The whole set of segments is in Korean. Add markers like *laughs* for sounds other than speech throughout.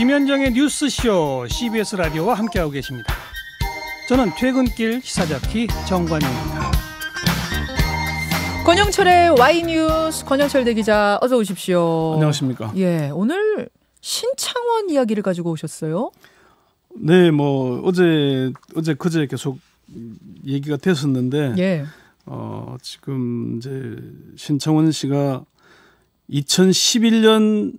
김현정의 뉴스쇼 CBS 라디오와 함께하고 계십니다. 저는 퇴근길 시사잡기 정관입니다. 권영철의 Y뉴스 권영철 대기자 어서 오십시오. 안녕하십니까. 예, 오늘 신창원 이야기를 가지고 오셨어요. 네, 뭐 어제 어제 그제 계속 얘기가 됐었는데 예. 어, 지금 이제 신창원 씨가 2011년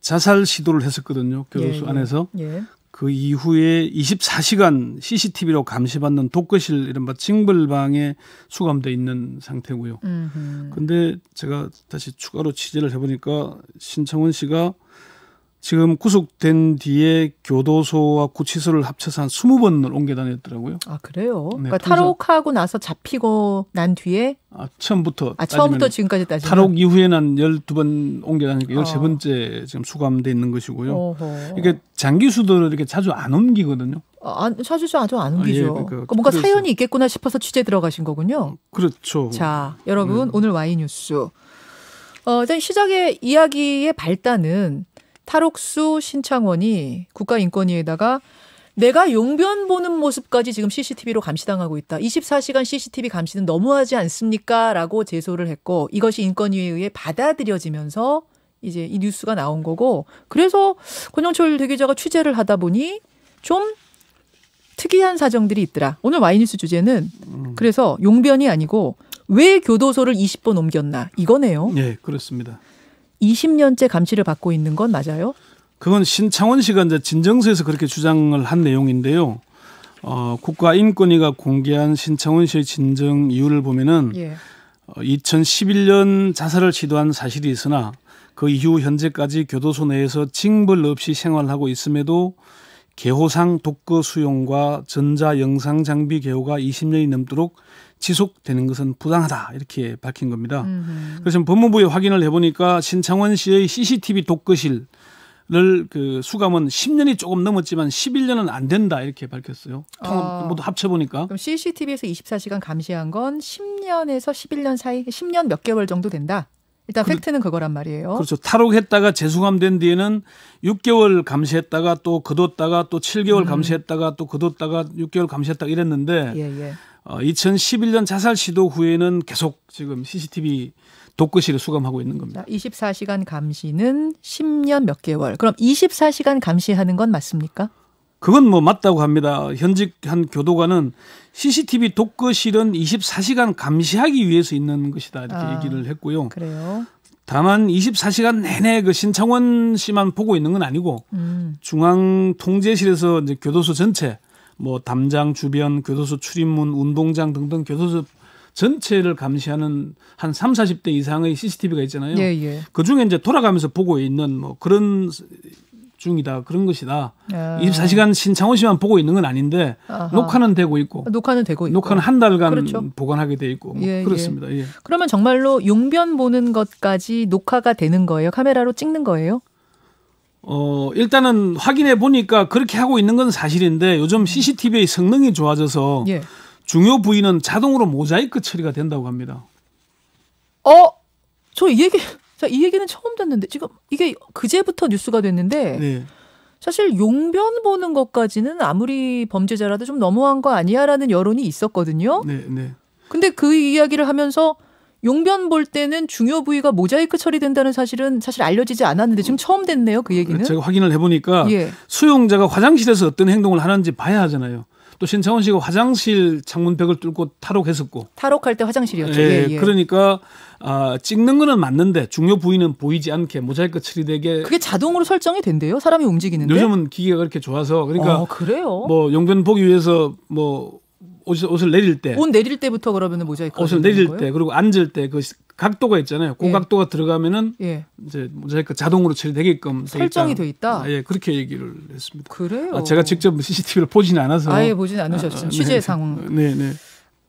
자살 시도를 했었거든요. 예, 교도소 예, 안에서. 예. 그 이후에 24시간 CCTV로 감시받는 독거실 이른바 징벌방에 수감돼 있는 상태고요. 음흠. 근데 제가 다시 추가로 취재를 해보니까 신청원 씨가 지금 구속된 뒤에 교도소와 구치소를 합쳐서 한 20번을 옮겨 다녔더라고요. 아, 그래요? 네, 그러니까 탈옥하고 나서 잡히고 난 뒤에 아, 처음부터 아, 처음부터 지금까지 따지 탈옥 이후에 난 12번 옮겨 다니까 13번째 아. 지금 수감돼 있는 것이고요. 이게 장기 수도를 이렇게 자주 안 옮기거든요. 아, 자주 자주 안 옮기죠. 아, 예, 그러니까, 그러니까 뭔가 그래서. 사연이 있겠구나 싶어서 취재 들어가신 거군요. 그렇죠. 자, 여러분 음. 오늘 와이 뉴스 어, 일단 시작의 이야기의 발단은 탈옥수 신창원이 국가인권위에다가 내가 용변 보는 모습까지 지금 CCTV로 감시당하고 있다. 24시간 CCTV 감시는 너무하지 않습니까? 라고 제소를 했고 이것이 인권위에 의해 받아들여지면서 이제 이 뉴스가 나온 거고 그래서 권영철 대기자가 취재를 하다 보니 좀 특이한 사정들이 있더라. 오늘 와이뉴스 주제는 음. 그래서 용변이 아니고 왜 교도소를 20번 옮겼나 이거네요. 네, 그렇습니다. 20년째 감시를 받고 있는 건 맞아요? 그건 신창원시가 이제 진정서에서 그렇게 주장을 한 내용인데요. 어, 국가인권위가 공개한 신창원시의 진정 이유를 보면은 예. 어, 2011년 자살을 시도한 사실이 있으나 그 이후 현재까지 교도소 내에서 징벌 없이 생활하고 있음에도 개호상 독거 수용과 전자 영상 장비 개호가 20년이 넘도록 지속되는 것은 부당하다 이렇게 밝힌 겁니다. 음 그래서 법무부에 확인을 해보니까 신창원 씨의 CCTV 독거실 을그 수감은 10년이 조금 넘었지만 11년은 안 된다 이렇게 밝혔어요. 통합 어, 모두 합쳐 보니까. 그럼 CCTV에서 24시간 감시한 건 10년에서 11년 사이 10년 몇 개월 정도 된다. 일단 그, 팩트는 그거란 말이에요. 그렇죠. 탈옥했다가 재수감된 뒤에는 6개월 감시했다가 또 거뒀다가 또 7개월 음. 감시했다가 또 거뒀다가 6개월 감시했다가 이랬는데 예, 예. 어, 2011년 자살 시도 후에는 계속 지금 CCTV 독거실에 수감하고 있는 겁니다. 24시간 감시는 10년 몇 개월. 그럼 24시간 감시하는 건 맞습니까? 그건 뭐 맞다고 합니다. 현직 한 교도관은 CCTV 독거실은 24시간 감시하기 위해서 있는 것이다 이렇게 아, 얘기를 했고요. 그래요. 다만 24시간 내내 그 신창원 씨만 보고 있는 건 아니고 음. 중앙 통제실에서 이제 교도소 전체 뭐 담장 주변 교도소 출입문 운동장 등등 교도소 전체를 감시하는 한 3, 40대 이상의 CCTV가 있잖아요. 예, 예. 그 중에 이제 돌아가면서 보고 있는 뭐 그런 중이다 그런 것이다. 아. 24시간 신창호 씨만 보고 있는 건 아닌데 아하. 녹화는 되고 있고 녹화는 되고 있고 녹화는 한 달간 그렇죠. 보관하게 돼 있고 뭐 예, 예. 그렇습니다. 예. 예. 그러면 정말로 용변 보는 것까지 녹화가 되는 거예요? 카메라로 찍는 거예요? 어, 일단은 확인해 보니까 그렇게 하고 있는 건 사실인데 요즘 CCTV의 성능이 좋아져서 예. 중요 부위는 자동으로 모자이크 처리가 된다고 합니다. 어, 저 얘기 자, 이 얘기는 처음 듣는데 지금 이게 그제부터 뉴스가 됐는데 네. 사실 용변 보는 것까지는 아무리 범죄자라도 좀 너무한 거 아니야라는 여론이 있었거든요. 네, 네. 근데 그 이야기를 하면서 용변 볼 때는 중요 부위가 모자이크 처리된다는 사실은 사실 알려지지 않았는데 지금 처음 됐네요. 그 얘기는. 제가 확인을 해보니까 예. 수용자가 화장실에서 어떤 행동을 하는지 봐야 하잖아요. 또 신창원 씨가 화장실 창문벽을 뚫고 탈옥했었고 탈옥할 때 화장실이었죠. 예, 예, 예, 그러니까 아, 찍는 거는 맞는데 중요 부위는 보이지 않게 모자이크 처리되게 그게 자동으로 설정이 된대요. 사람이 움직이는데 요즘은 기계가 그렇게 좋아서 그러니까 어, 그래요. 뭐 용변 보기 위해서 뭐 옷을, 옷을 내릴 때. 옷 내릴 때부터 그러면 모자이크. 옷을 내릴 거예요? 때, 그리고 앉을 때, 그 각도가 있잖아요. 예. 고 각도가 들어가면은 예. 이제 모자이크 자동으로 처리되게끔 설정이 돼 있다. 아, 예, 그렇게 얘기를 했습니다. 그래요. 아, 제가 직접 *laughs* CCTV를 보지는 않아서 아예 보진 않으셨죠. 아, 아 취재 네. 상황. 네, 네.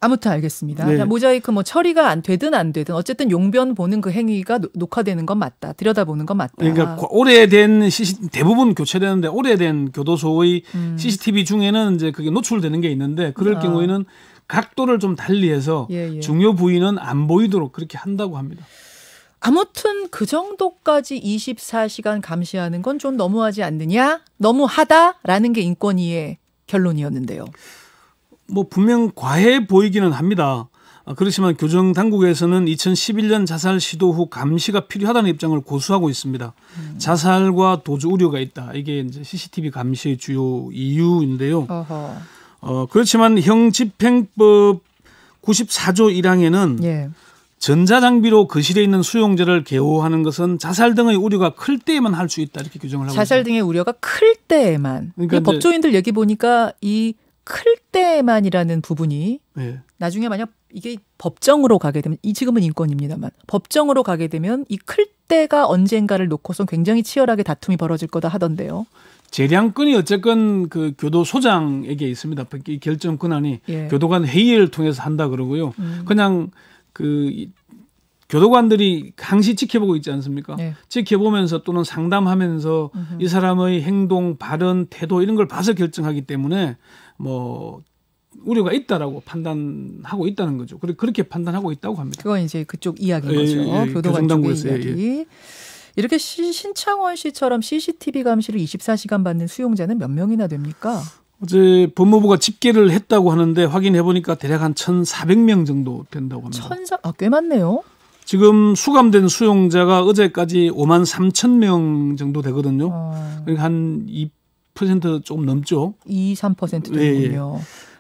아무튼 알겠습니다. 네. 모자이크 뭐 처리가 안 되든 안 되든 어쨌든 용변 보는 그 행위가 녹화되는 건 맞다. 들여다보는 건 맞다. 그러니까 오래된 CC, 대부분 교체되는데 오래된 교도소의 음. CCTV 중에는 이제 그게 노출되는 게 있는데 그럴 아. 경우에는 각도를 좀 달리해서 예, 예. 중요 부위는 안 보이도록 그렇게 한다고 합니다. 아무튼 그 정도까지 24시간 감시하는 건 좀 너무하지 않느냐? 너무하다라는 게 인권위의 결론이었는데요. 뭐 분명 과해 보이기는 합니다. 아, 그렇지만 교정 당국에서는 2011년 자살 시도 후 감시가 필요하다는 입장을 고수하고 있습니다. 음. 자살과 도주 우려가 있다. 이게 이제 CCTV 감시의 주요 이유인데요. 어허. 어, 그렇지만 형집행법 94조 1항에는 예. 전자장비로 거실에 그 있는 수용자를 개호하는 것은 자살 등의 우려가 클 때에만 할 수 있다 이렇게 규정을 하고 자살 있습니다. 등의 우려가 클 때에만. 그러니까 법조인들 얘기 보니까 이 클 때만이라는 부분이 예. 나중에 만약 이게 법정으로 가게 되면 이 지금은 인권입니다만 법정으로 가게 되면 이 클 때에만. 때가 언젠가를 놓고선 굉장히 치열하게 다툼이 벌어질 거다 하던데요. 재량권이 어쨌건 그 교도소장에게 있습니다. 이 결정 권한이 예. 교도관 회의를 통해서 한다 그러고요. 음. 그냥 그 교도관들이 항시 지켜보고 있지 않습니까? 예. 지켜보면서 또는 상담하면서 음흠. 이 사람의 행동, 발언, 태도 이런 걸 봐서 결정하기 때문에 뭐 우려가 있다라고 판단하고 있다는 거죠. 그래 그렇게 판단하고 있다고 합니다. 그건 이제 그쪽 이야기인 예, 거죠. 예, 예, 교도관 쪽의 예, 예. 이야기. 예. 이렇게 시, 신창원 씨처럼 CCTV 감시를 24시간 받는 수용자는 몇 명이나 됩니까? 어제 법무부가 집계를 했다고 하는데 확인해 보니까 대략 한 1,400명 정도 된다고 합니다. 1 4 아, 꽤 많네요. 지금 수감된 수용자가 어제까지 5만 3천 명 정도 되거든요. 어. 그러니까 한2% 조금 넘죠. 2, 3% 되군요. 예, 예.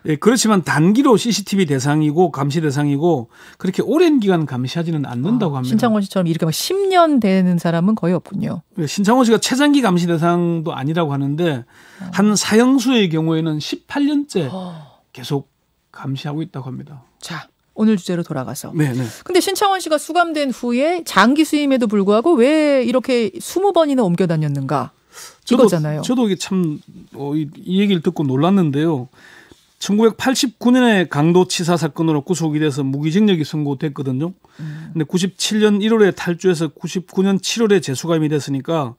예, 그렇지만 단기로 CCTV 대상이고 감시 대상이고 그렇게 오랜 기간 감시하지는 않는다고 아, 합니다. 아, 신창원 씨처럼 이렇게 막 10년 되는 사람은 거의 없군요. 예, 신창원 씨가 최장기 감시 대상도 아니라고 하는데 아. 한 사형수의 경우에는 18년째 아. 계속 감시하고 있다고 합니다. 자, 오늘 주제로 돌아가서. 네, 네. 근데 신창원 씨가 수감된 후에 장기 수임에도 불구하고 왜 이렇게 20번이나 옮겨 다녔는가? 저도, 이거잖아요. 저도 이게 참, 어, 이 얘기를 듣고 놀랐는데요. 1989년에 강도치사 사건으로 구속이 돼서 무기징역이 선고됐거든요. 음. 근데 97년 1월에 탈주해서 99년 7월에 재수감이 됐으니까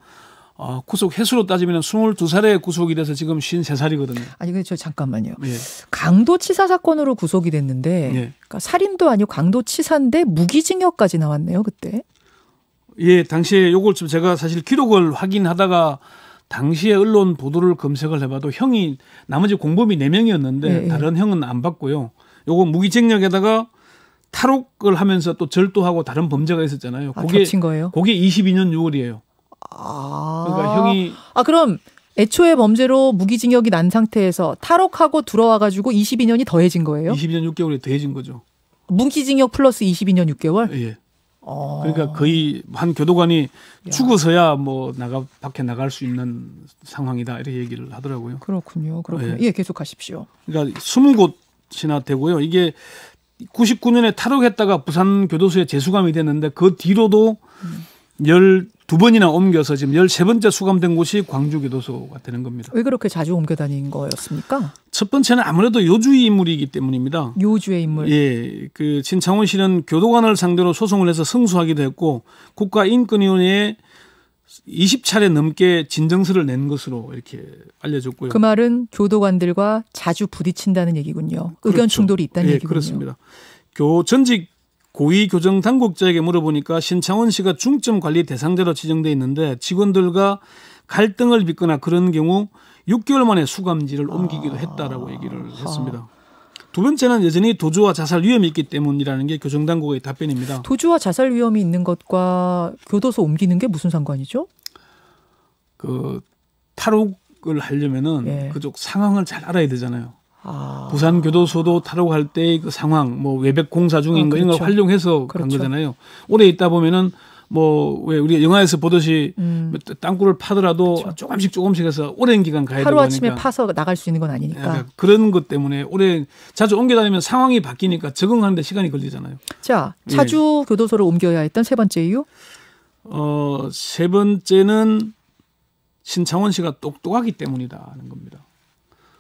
어, 구속 횟수로 따지면 22살에 구속이 돼서 지금 53살이거든요. 아니 근데 저 잠깐만요. 예. 강도치사 사건으로 구속이 됐는데 예. 그니까 살인도 아니고 강도치사인데 무기징역까지 나왔네요 그때. 예, 당시에 요걸 좀 제가 사실 기록을 확인하다가 당시에 언론 보도를 검색을 해봐도 형이 나머지 공범이 4 명이었는데 네, 네. 다른 형은 안봤고요 요거 무기징역에다가 탈옥을 하면서 또 절도하고 다른 범죄가 있었잖아요. 아, 그게 친 거예요? 그게 22년 6월이에요. 아. 그러니까 형이 아 그럼 애초에 범죄로 무기징역이 난 상태에서 탈옥하고 들어와 가지고 22년이 더해진 거예요? 22년 6개월이 더해진 거죠. 무기징역 플러스 22년 6개월? 예. 예. 어. 그러니까 거의 한 교도관이 야. 죽어서야 뭐 나가 밖에 나갈 수 있는 상황이다 이렇게 얘기를 하더라고요. 그렇군요. 그렇군요. 예, 예 계속하십시오. 그러니까 20곳이나 되고요. 이게 99년에 탈옥했다가 부산 교도소에 재수감이 됐는데 그 뒤로도 음. 열두 번이나 옮겨서 지금 열세 번째 수감된 곳이 광주교도소가 되는 겁니다. 왜 그렇게 자주 옮겨 다닌 거였습니까? 첫 번째는 아무래도 요주의 인물이기 때문입니다. 요주의 인물. 예. 그 진창원 씨는 교도관을 상대로 소송을 해서 승소하기도 했고 국가인권위원회에 20차례 넘게 진정서를 낸 것으로 이렇게 알려졌고요. 그 말은 교도관들과 자주 부딪힌다는 얘기군요. 의견 그렇죠. 충돌이 있다는 예, 얘기군요. 그렇습니다. 교 전직 고위교정 당국자에게 물어보니까 신창원 씨가 중점 관리 대상자로 지정돼 있는데 직원들과 갈등을 빚거나 그런 경우 6개월 만에 수감지를 아, 옮기기도 했다라고 얘기를 아... 했습니다. 두 번째는 여전히 도주와 자살 위험이 있기 때문이라는 게 교정 당국의 답변입니다. 도주와 자살 위험이 있는 것과 교도소 옮기는 게 무슨 상관이죠? 그 탈옥을 하려면은 예. 그쪽 상황을 잘 알아야 되잖아요. 아. 부산 교도소도 탈옥할 때의 그 상황, 뭐 외벽 공사 중인 아, 그렇죠. 거 이런 걸 그렇죠. 활용해서 그렇죠. 간 거잖아요. 오래 있다 보면은 뭐 왜 우리 영화에서 보듯이 음. 뭐 땅굴을 파더라도 그렇죠. 조금씩 조금씩 해서 오랜 기간 가야 되고 하루 아침에 파서 나갈 수 있는 건 아니니까 예, 그러니까 그런 것 때문에 오래 자주 옮겨 다니면 상황이 바뀌니까 적응하는데 시간이 걸리잖아요. 자, 자주 예. 교도소를 옮겨야 했던 세 번째 이유? 어, 세 번째는 신창원 씨가 똑똑하기 때문이다 하는 겁니다.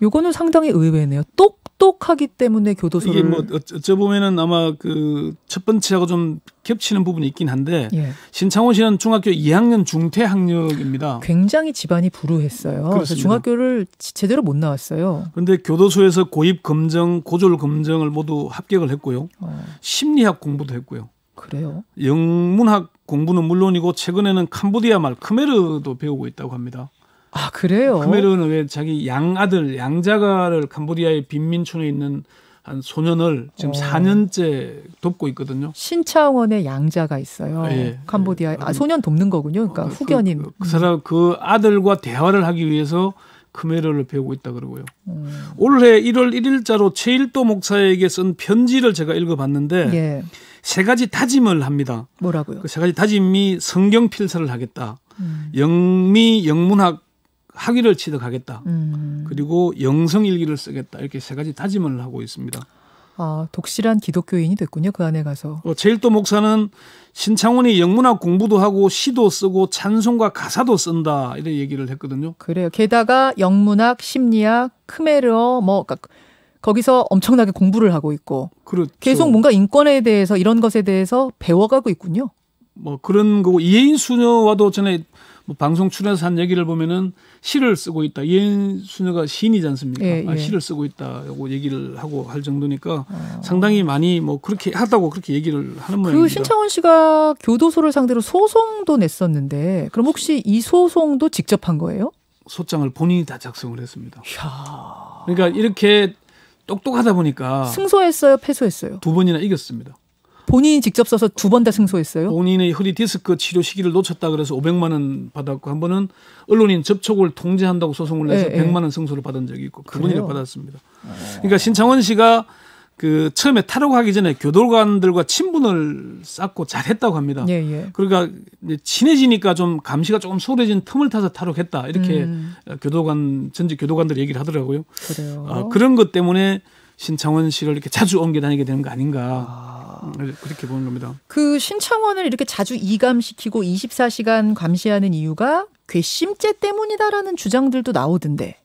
요거는 상당히 의외네요. 똑똑하기 때문에 교도소를 이게 뭐 어쩌 보면은 아마 그 첫 번째하고 좀 겹치는 부분이 있긴 한데 예. 신창호 씨는 중학교 2학년 중퇴 학력입니다. 굉장히 집안이 불우했어요. 그 그래서 중학교를 제대로 못 나왔어요. 그런데 교도소에서 고입 검정, 고졸 검정을 모두 합격을 했고요. 어. 심리학 공부도 했고요. 그래요? 영문학 공부는 물론이고 최근에는 캄보디아 말 크메르도 배우고 있다고 합니다. 아 그래요? 크메르는 왜 자기 양아들 양자가를 캄보디아의 빈민촌에 있는 한 소년을 지금 어. 4년째 돕고 있거든요. 신차원의 양자가 있어요. 예. 캄보디아 아, 예. 소년 돕는 거군요. 그러니까 어, 그, 후견인. 그, 그, 사람 그 아들과 대화를 하기 위해서 크메르를 배우고 있다 그러고요. 음. 올해 1월 1일자로 최일도 목사에게 쓴 편지를 제가 읽어봤는데 예. 세 가지 다짐을 합니다. 뭐라고요? 그 세 가지 다짐이 성경 필사를 하겠다. 음. 영미 영문학 학위를 취득하겠다. 음. 그리고 영성 일기를 쓰겠다. 이렇게 세 가지 다짐을 하고 있습니다. 아, 독실한 기독교인이 됐군요. 그 안에 가서. 어, 제일도 목사는 신창원이 영문학 공부도 하고 시도 쓰고 찬송과 가사도 쓴다. 이런 얘기를 했거든요. 그래요. 게다가 영문학, 심리학, 크메르어 뭐 그러니까 거기서 엄청나게 공부를 하고 있고 그렇죠. 계속 뭔가 인권에 대해서 이런 것에 대해서 배워가고 있군요. 뭐 그런 거고 이혜인 수녀와도 전에 뭐 방송 출연해서 한 얘기를 보면은 시를 쓰고 있다. 이혜인 수녀가 시인이지 않습니까? 예, 아, 예. 아, 시를 쓰고 있다라고 얘기를 하고 할 정도니까 어. 상당히 많이 뭐 그렇게 하다고 그렇게 얘기를 하는 그 모양입니다. 그 신창원 씨가 교도소를 상대로 소송도 냈었는데 그럼 혹시 이 소송도 직접 한 거예요? 소장을 본인이 다 작성을 했습니다. 이야. 그러니까 이렇게 똑똑하다 보니까 승소했어요, 패소했어요. 두 번이나 이겼습니다. 본인이 직접 써서 두 번 다 승소했어요. 본인의 허리 디스크 치료 시기를 놓쳤다 그래서 500만 원 받았고 한 번은 언론인 접촉을 통제한다고 소송을 내서 100만 예, 예. 원 승소를 받은 적이 있고 그분이를 받았습니다. 어. 그러니까 신창원 씨가 그 처음에 탈옥하기 전에 교도관들과 친분을 쌓고 잘했다고 합니다. 예, 예. 그러니까 친해지니까 좀 감시가 조금 소홀해진 틈을 타서 탈옥했다 이렇게 음. 교도관 전직 교도관들 얘기를 하더라고요. 그래요. 아, 그런 것 때문에 신창원 씨를 이렇게 자주 옮겨 다니게 되는 거 아닌가 아... 음, 그렇게 보는 겁니다. 그 신창원을 이렇게 자주 이감시키고 24시간 감시하는 이유가 괘씸죄 때문이다라는 주장들도 나오던데.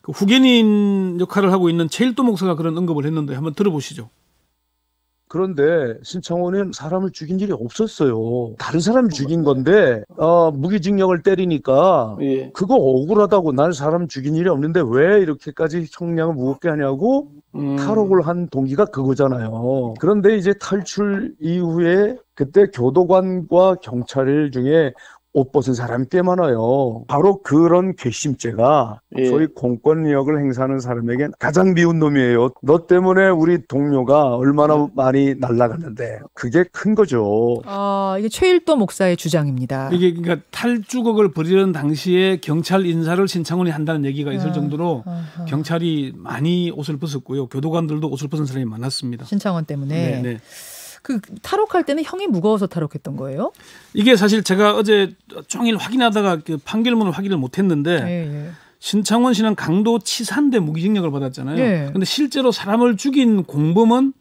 그 후견인 역할을 하고 있는 최일도 목사가 그런 언급을 했는데 한번 들어보시죠. 그런데 신창호는 사람을 죽인 일이 없었어요. 다른 사람 죽인 건데 어, 무기징역을 때리니까 예. 그거 억울하다고 난 사람 죽인 일이 없는데 왜 이렇게까지 형량을 무겁게 하냐고 음. 탈옥을 한 동기가 그거잖아요. 그런데 이제 탈출 이후에 그때 교도관과 경찰 중에 옷 벗은 사람이 꽤 많아요. 바로 그런 괘씸죄가 예. 소위 공권력을 행사하는 사람에겐 가장 미운 놈이에요. 너 때문에 우리 동료가 얼마나 음. 많이 날라갔는데 그게 큰 거죠. 아 이게 최일도 목사의 주장입니다. 이게 그러니까 탈주걱을 벌이는 당시에 경찰 인사를 신창원이 한다는 얘기가 있을 아, 정도로 아하. 아. 경찰이 많이 옷을 벗었고요. 교도관들도 옷을 벗은 사람이 많았습니다. 신창원 때문에. 네네. 네. 그 탈옥할 때는 형이 무거워서 탈옥했던 거예요? 이게 사실 제가 어제 종일 확인하다가 그 판결문을 확인을 못했는데 예, 예. 신창원 씨는 강도 치산대 무기징역을 받았잖아요. 그런데 예. 실제로 사람을 죽인 공범은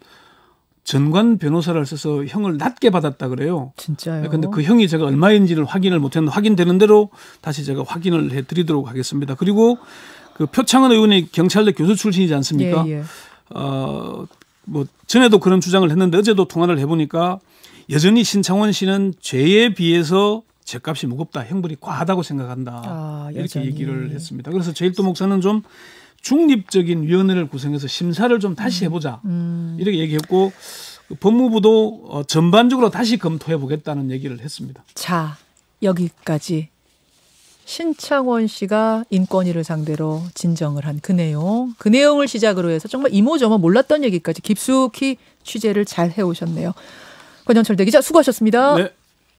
전관 변호사를 써서 형을 낮게 받았다 그래요. 진짜요? 근데 그 형이 제가 얼마인지를 확인을 못했는데 확인되는 대로 다시 제가 확인을 해드리도록 하겠습니다. 그리고 그 표창원 의원이 경찰대 교수 출신이지 않습니까? 예, 예. 어, 뭐 전에도 그런 주장을 했는데 어제도 통화를 해보니까 여전히 신창원 씨는 죄에 비해서 죄값이 무겁다, 형벌이 과하다고 생각한다 아, 이렇게 얘기를 했습니다. 그래서 제일도 목사는 좀 중립적인 위원회를 구성해서 심사를 좀 다시 음, 해보자 음. 이렇게 얘기했고 그 법무부도 어, 전반적으로 다시 검토해 보겠다는 얘기를 했습니다. 자 여기까지 신창원 씨가 인권위를 상대로 진정을 한 그 내용, 그 내용을 시작으로 해서 정말 이모저모 몰랐던 얘기까지 깊숙이 취재를 잘 해오셨네요. 권영철 대기자 수고하셨습니다. 네.